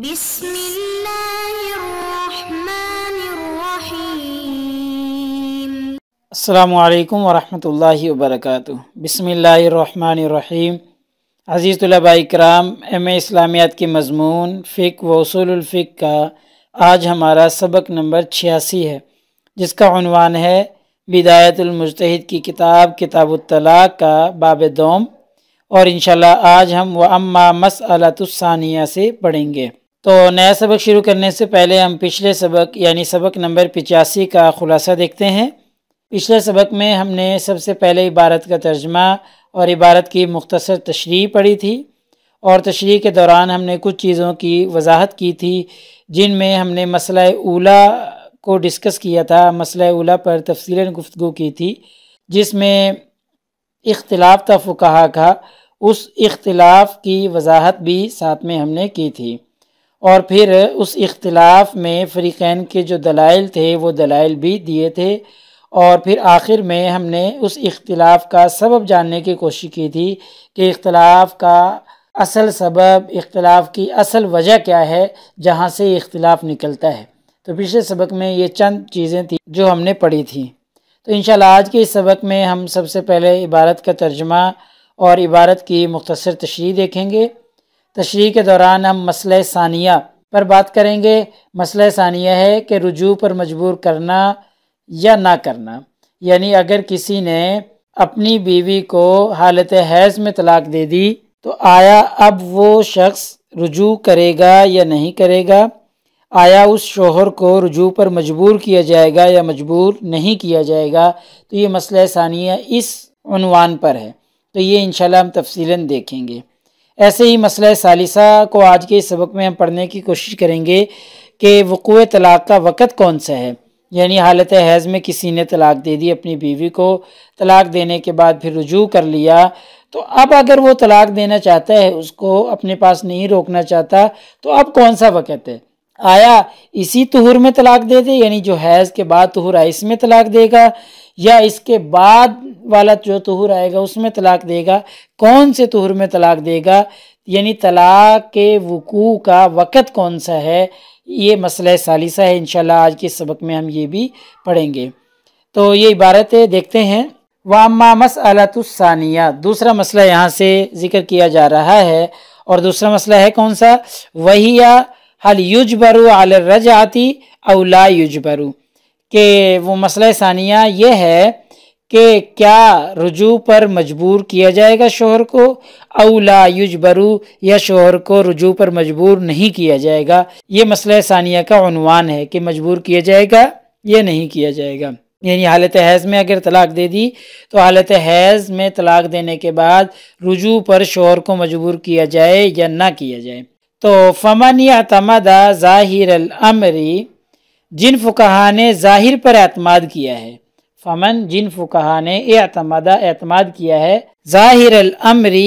بسم الله الرحمن الرحيم السلام कराम एम इस्लामियात के मजमून फ़िक व वसूलफ़िक का आज हमारा सबक नंबर छियासी है जिसका अनवान है बिदायतुलमजतहद की किताब किताब तलाक़ का बाब दोम और इन आज हम व अम्मा मसअलतुसानिया से पढ़ेंगे तो नया सबक शुरू करने से पहले हम पिछले सबक यानी सबक नंबर पिचासी का ख़ुलासा देखते हैं पिछले सबक में हमने सबसे पहले इबारत का तर्जमा और इबारत की मुख्तर तशरी पढ़ी थी और तशरी के दौरान हमने कुछ चीज़ों की वजाहत की थी जिन में हमने मसला ओला को डिस्कस किया था मसला ओला पर तफसी गुफ्तु की थी जिसमें इख्तलाफ तफ कहा था उस इख्तलाफ की वजाहत भी साथ में हमने की थी और फिर उस इख्तलाफ में फ़रीक़ैन के जो दलाइल थे वो दलाइल भी दिए थे और फिर आखिर में हमने उस इख्तलाफ का सबब जानने की कोशिश की थी कि इख्तलाफ का असल सबब इख्तलाफ की असल वजह क्या है जहाँ से इख्तलाफ निकलता है तो पिछले सबक में ये चंद चीज़ें थी जो हमने पढ़ी थी तो इन आज के इस सबक में हम सबसे पहले इबारत का तर्जमा और इबारत की मुख्तर तशरी देखेंगे तशरी के दौरान हम मसल सानिया पर बात करेंगे मसल सानिया है कि रुजू पर मजबूर करना या ना करना यानी अगर किसी ने अपनी बीवी को हालत हैज़ में तलाक दे दी तो आया अब वो शख्स रुजू करेगा या नहीं करेगा आया उस शोहर को रुजू पर मजबूर किया जाएगा या मजबूर नहीं किया जाएगा तो ये मसला सानिया इस पर है तो ये इन हम तफसीला देखेंगे ऐसे ही मसला सालिसा को आज के इस सबक में हम पढ़ने की कोशिश करेंगे कि वक़ू तलाक़ का वक़्त कौन सा है यानी हालत हैज़ में किसी ने तलाक़ दे दी अपनी बीवी को तलाक़ देने के बाद फिर रजू कर लिया तो अब अगर वो तलाक़ देना चाहता है उसको अपने पास नहीं रोकना चाहता तो अब कौन सा वक़्त है आया इसी तहूर में तलाक़ दे दे यानी जो हैज़ के बाद तहूर आए इसमें तलाक़ देगा या इसके बाद वाला जो तहर आएगा उसमें तलाक देगा कौन से तहर में तलाक देगा यानी तलाक के वकू का वक़्त कौन सा है ये मसला सालिसा है इंशाल्लाह आज के सबक में हम ये भी पढ़ेंगे तो ये इबारत है देखते हैं वामा मसलातुसानिया दूसरा मसला यहाँ से जिक्र किया जा रहा है और दूसरा मसला है कौन सा वही या हल युजबरू आल आती अवला युजबरू कि वो मसला सानिया ये है कि क्या रुजू पर मजबूर किया जाएगा शोहर को अवला युजबरू या शोहर को रुजू पर मजबूर नहीं किया जाएगा ये मसला सानिया का अनवान है कि मजबूर किया जाएगा या नहीं किया जाएगा यानी हालत हैज़ में अगर तलाक दे दी तो हालत हैज़ में तलाक देने के बाद रुजू पर शोहर को मजबूर किया जाए या ना किया जाए तो फमन या तमदा ज़ाहिर अमरी जिन फुकहा ने ज़ाहिर पर एतमाद किया है फमन जिन फुकहा ने एतमदा एतमाद किया है ज़ाहिर अल अमरी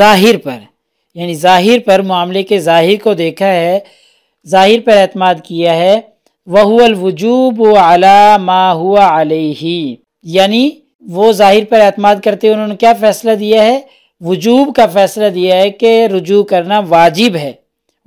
ज़ाहिर पर यानी ज़ाहिर पर मामले के ज़ाहिर को देखा है ज़ाहिर पर एतमाद किया है वजूब अला मा हुआ अलही यानी वो ज़ाहिर पर एतमाद करते हुए उन्होंने क्या फ़ैसला दिया है वजूब का फ़ैसला दिया है कि रुजू करना वाजिब है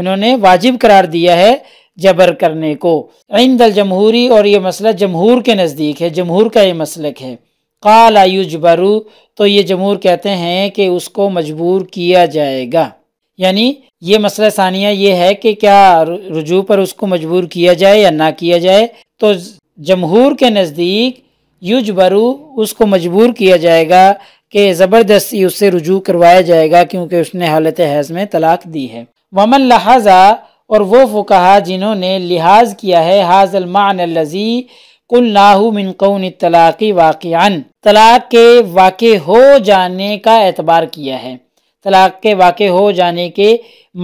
उन्होंने वाजिब करार दिया है जबर करने को इंदल जमहूरी और ये मसला जमहूर के नज़दीक है जमहूर का ये मसलक है काल आयुजबरू तो ये जमहूर कहते हैं कि उसको मजबूर किया जाएगा यानी ये मसला सानिया ये है कि क्या रुजू पर उसको मजबूर किया जाए या ना किया जाए तो जमहूर के नज़दीक बरू उसको मजबूर किया जाएगा कि ज़बरदस्ती उससे रुजू करवाया जाएगा क्योंकि उसने हालत हैज़ में तलाक दी है वमन लहाजा और वो फ़ुकहा जिन्होंने लिहाज किया है हाजल मानजी कुल नाहू मिन कौन तलाक़ी वाक़ान तलाक़ के वाक़ हो जाने का एतबार किया है तलाक़ के वाक़ हो जाने के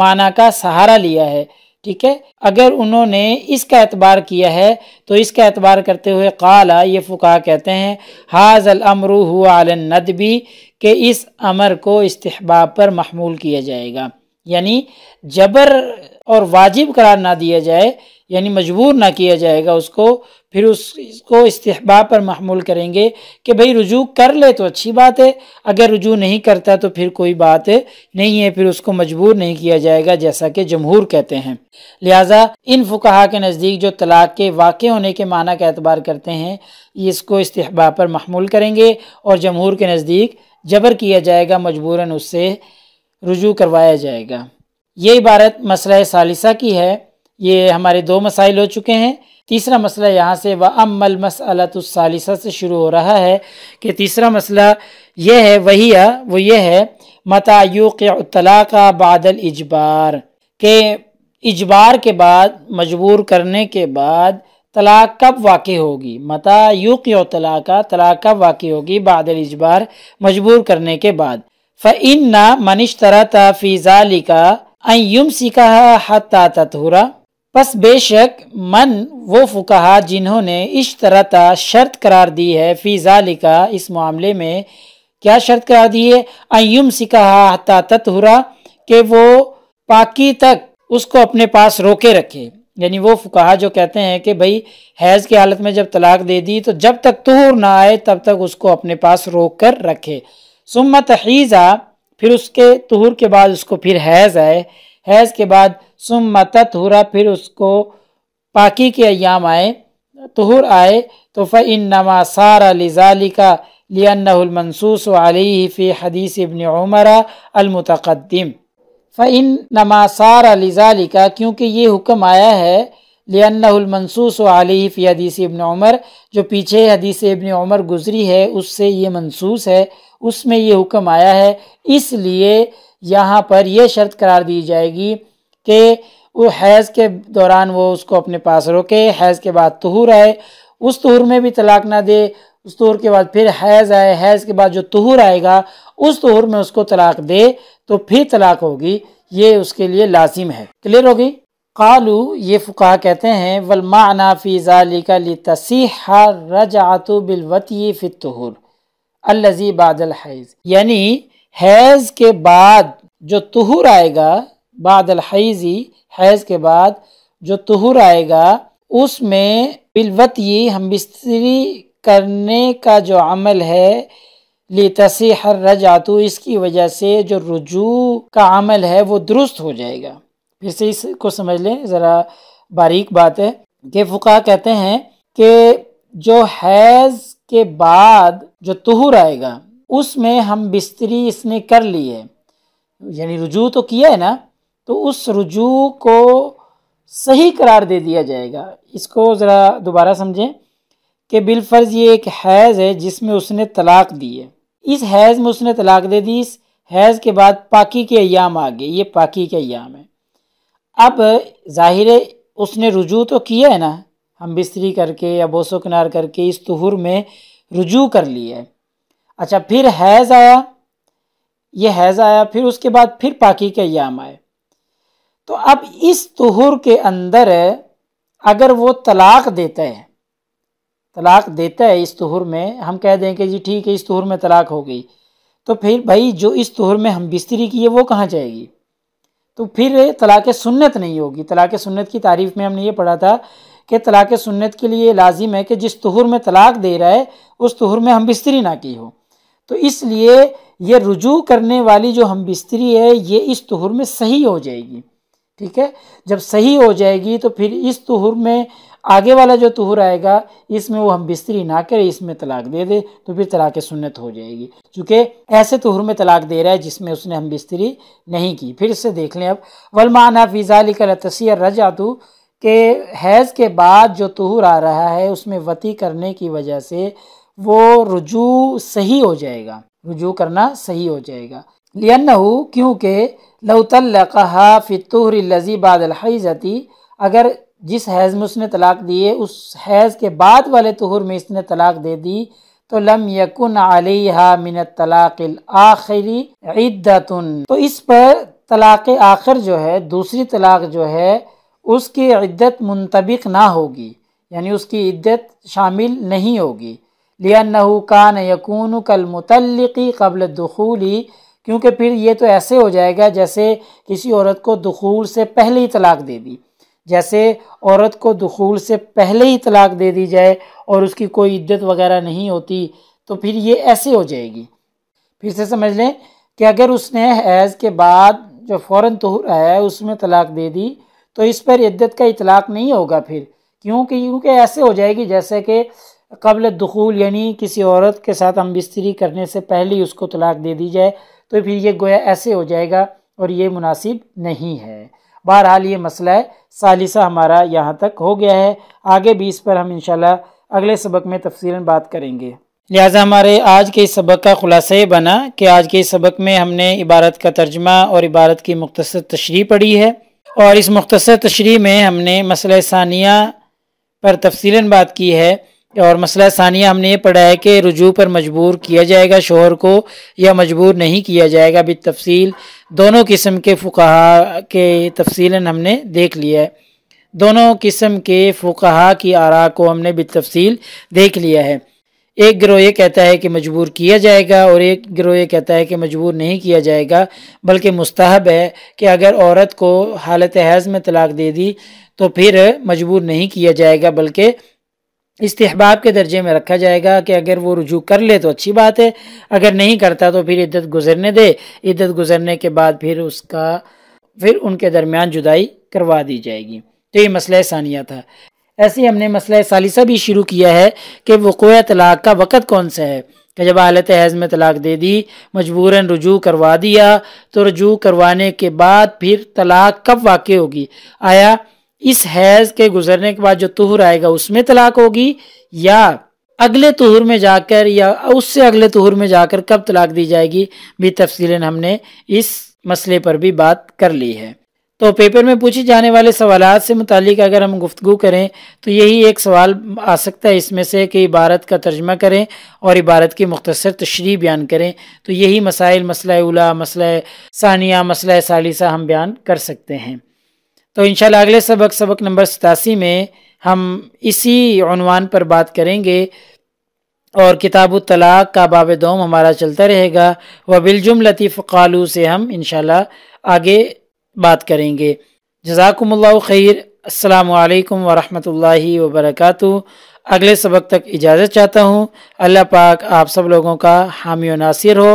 माना का सहारा लिया है ठीक है अगर उन्होंने इसका एतबार किया है तो इसका एतबार करते हुए काला ये फ़ुका कहते हैं हाजल अमरू हुआ नदबी के इस अमर को इस्तेबाब पर महमूल किया जाएगा यानी जबर और वाजिब करार ना दिया जाए यानी मजबूर ना किया जाएगा उसको फिर उसको इस्तेबा पर महमूल करेंगे कि भाई रुजू कर ले तो अच्छी बात है अगर रुजू नहीं करता तो फिर कोई बात नहीं है फिर उसको मजबूर नहीं किया जाएगा जैसा कि जमहूर कहते हैं लिहाजा इन फुकाहा के नज़दीक जो तलाक के वाक़ होने के माना का एतबार करते हैं इसको इस्तेबा पर महमूल करेंगे और जमहूर के नज़दीक जबर किया जाएगा मजबूरन उससे रुजू करवाया जाएगा ये इबारत मसला सालिसा की है ये हमारे दो मसाइल हो चुके हैं तीसरा मसला यहाँ से व अमल मसलातसालिसा से शुरू हो रहा है कि तीसरा मसला यह है वही है, वो ये है मतायुक का बादल इजबार के इजबार के बाद मजबूर करने के बाद तलाक कब वाक़ होगी मता युक तलाक़ा तलाक कब वाक़ होगी बादल इजबार मजबूर करने के बाद फ़न्ना मनिश्तरा तफ़ीज़ाली का अयुम सीखा हत्ता तथुरा बस बेशक मन वो फुकाहा जिन्होंने इस तरह ता शर्त करार दी है फ़ीज़ाली का इस मामले में क्या शर्त करार दी है अयुम सीखा हत्ता तथुरा कि वो पाकी तक उसको अपने पास रोके रखे यानी वो फुकाहा जो कहते हैं कि भाई हैज़ की हालत में जब तलाक दे दी तो जब तक तहूर ना आए तब तक उसको अपने पास रोक कर रखे सुम्मत हीज़ा फिर उसके तहर के बाद उसको फिर हैज़ आए हैज़ के बाद सुम्मत तहरा फिर उसको पाकी के अयाम आए तहर आए तो फ़िन नमा सारा लिजाली का लियानमनसूस आली फ़ी हदीस इबन उमर अलमतकदम फ़िन नमा सारा लिजाली का क्योंकि ये हुक्म आया है लियन्नहुलमनसूस वाली फ़ी हदीस इबन उमर जो पीछे हदीस इबन उमर गुजरी है उससे ये मनसूस है उसमें ये हुक्म आया है इसलिए यहाँ पर यह शर्त करार दी जाएगी कि वो हैज़ के दौरान वो उसको अपने पास रोके हैज़ के बाद तहूर आए उस तहूर में भी तलाक ना दे उस तहूर के बाद फिर हैज़ आए हैज़ के बाद जो तहूर आएगा उस तहूर में उसको तलाक दे तो फिर तलाक होगी ये उसके लिए लाजिम है क्लियर होगी कालू ये फ़ुका कहते हैं वलमाना ली ज़ालिका रज आतु बिलवती फ़ितहर अलजी बादल हैज़ यानी हैज़ के बाद जो तहर आएगा बादल हैज़ी हैज़ के बाद जो तहर आएगा उसमें बिलवती हम बिस्तरी करने का जो अमल है रज आतु इसकी वजह से जो रुजू का अमल है वो दुरुस्त हो जाएगा फिर से इसको समझ लें ज़रा बारीक बात है कि फ़ुका कहते हैं कि जो हैज़ के बाद जो तुहर आएगा उसमें हम बिस्तरी इसने कर ली है यानी रुजू तो किया है ना तो उस रुजू को सही करार दे दिया जाएगा इसको ज़रा दोबारा समझें कि बिलफर्ज़ ये एक हैज़ है जिसमें उसने तलाक दी है इस हैज़ में उसने तलाक दे दी इस हैज़ के बाद पाकि के अयाम आ गए ये पाकि के अयाम है अब ज़ाहिर उसने रुजू तो किया है ना हम बिस्तरी करके या बोसो किनार करके इस तुहर में रुजू कर लिए अच्छा फिर हैज़ आया ये हैज़ आया फिर उसके बाद फिर पाकी के याम आए तो अब इस तुहर के अंदर अगर वो तलाक देता है तलाक देता है इस तुहर में हम कह दें कि जी ठीक है इस तहर में तलाक हो गई तो फिर भाई जो इस तुहर में हम बिस्तरी की है वो कहाँ जाएगी तो फिर तलाक़ सुन्नत नहीं होगी तलाक़ सुन्नत की तारीफ़ में हमने ये पढ़ा था कि तलाक़ सुन्नत के लिए लाजिम है कि जिस तहर में तलाक़ दे रहा है उस तहर में हम बिस्तरी ना की हो तो इसलिए ये रुजू करने वाली जो हम बिस्तरी है ये इस तहर में सही हो जाएगी ठीक है जब सही हो जाएगी तो फिर इस तहर में आगे वाला जो तहर आएगा इसमें वो हम बिस्तरी ना करें इसमें तलाक दे दे तो फिर तलाक सुन्नत हो जाएगी चूँकि ऐसे तहर में तलाक दे रहा है जिसमें उसने हम बिस्तरी नहीं की फिर इससे देख लें अब वलमाना फ़ीज़ा लिकल तसीर तो के हैज़ के बाद जो तुहर आ रहा है उसमें वती करने की वजह से वो रुजू सही हो जाएगा रुजू करना सही हो जाएगा लियन क्योंकि लौतल कहा फ़ितुहर लजी बादल हईजती अगर जिस हैज़ में उसने तलाक दिए उस हैज़ के बाद वाले तहूर में इसने तलाक दे दी तो लम यकुन अलहा मिन तलाक़ आखिरी इद्दतुन तो इस पर तलाक़ आखिर जो है दूसरी तलाक जो है उसकी इद्दत मुंतबिक ना होगी यानी उसकी इद्दत शामिल नहीं होगी लिया नहूकान यकून कल मुतलकी कबल दखूली क्योंकि फिर ये तो ऐसे हो जाएगा जैसे किसी औरत को दखूल से पहले ही तलाक दे दी जैसे औरत को दखूल से पहले ही तलाक दे दी जाए और उसकी कोई इद्दत वगैरह नहीं होती तो फिर ये ऐसे हो जाएगी फिर से समझ लें कि अगर उसने हैज़ के बाद जो फ़ौर तहर है उसमें तलाक दे दी तो इस पर इद्दत का इतलाक़ नहीं होगा फिर क्योंकि क्योंकि ऐसे हो जाएगी जैसे कि कबल दखूल यानी किसी औरत के साथ हम बिस्तरी करने से पहले ही उसको तलाक दे दी जाए तो फिर ये गोया ऐसे हो जाएगा और ये मुनासिब नहीं है बहरहाल ये मसला है सालिसा हमारा यहाँ तक हो गया है आगे भी इस पर हम इनशाला अगले सबक में तफसी बात करेंगे लिहाजा हमारे आज के इस सबक का खुलासा ये बना कि आज के इस सबक में हमने इबारत का तर्जमा और इबारत की मुख्तर तशरी पढ़ी है और इस मुख्तर तशरी में हमने मसल सानिया पर तफसीला बात की है और मसला सानिया हमने ये पढ़ा है कि रुजू पर मजबूर किया जाएगा शोहर को या मजबूर नहीं किया जाएगा भी तफसील दोनों किस्म के फ़ुकाहा के तफसीला हमने देख लिया है दोनों किस्म के फ़ुकाहा की आरा को हमने भी तफसील देख लिया है एक ग्रोह ये कहता है कि मजबूर किया जाएगा और एक ग्रोह ये कहता है कि मजबूर नहीं किया जाएगा बल्कि मुस्तहब है कि अगर औरत को हालत हैज़ में तलाक दे दी तो फिर मजबूर नहीं किया जाएगा बल्कि इस्तहबाब के दर्जे में रखा जाएगा कि अगर वो रुजू कर ले तो अच्छी बात है अगर नहीं करता तो फिर इद्दत गुजरने दे इद्दत गुजरने के बाद फिर उसका फिर उनके दरमियान जुदाई करवा दी जाएगी तो ये मसला सानिया था ऐसे ही हमने मसला सालिसा भी शुरू किया है कि वक़ तलाक़ का वक़्त कौन सा है कि जब आलत हैज़ में तलाक दे दी मजबूरन रुजू करवा दिया तो रजू करवाने के बाद फिर तलाक कब वाक़ होगी आया इस हैज के गुजरने के बाद जो तुहर आएगा उसमें तलाक होगी या अगले तुहर में जाकर या उससे अगले तुहर में जाकर कब तलाक दी जाएगी भी तफसीला हमने इस मसले पर भी बात कर ली है तो पेपर में पूछे जाने वाले सवाल से मुतल अगर हम गुफ्तु करें तो यही एक सवाल आ सकता है इसमें से कि इबारत का तर्जमा करें और इबारत की मुख्तसर तशरी बयान करें तो यही मसाइल मसला उला मसला सानिया मसला सालिसा हम बयान कर सकते हैं तो इन अगले सबक सबक नंबर सतासी में हम इसी अनवान पर बात करेंगे और किताब तलाक़ का बाब दोम हमारा चलता रहेगा व बिलजुम लतीफ़ कलू से हम इन आगे बात करेंगे जजाकमल खैर असलकम वरहि वबरक अगले सबक तक इजाज़त चाहता हूँ अल्लाह पाक आप सब लोगों का हामी नासिर हो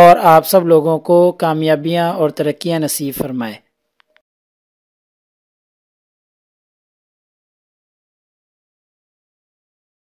और आप सब लोगों को कामयाबियाँ और तरक्याँ नसीब फरमाए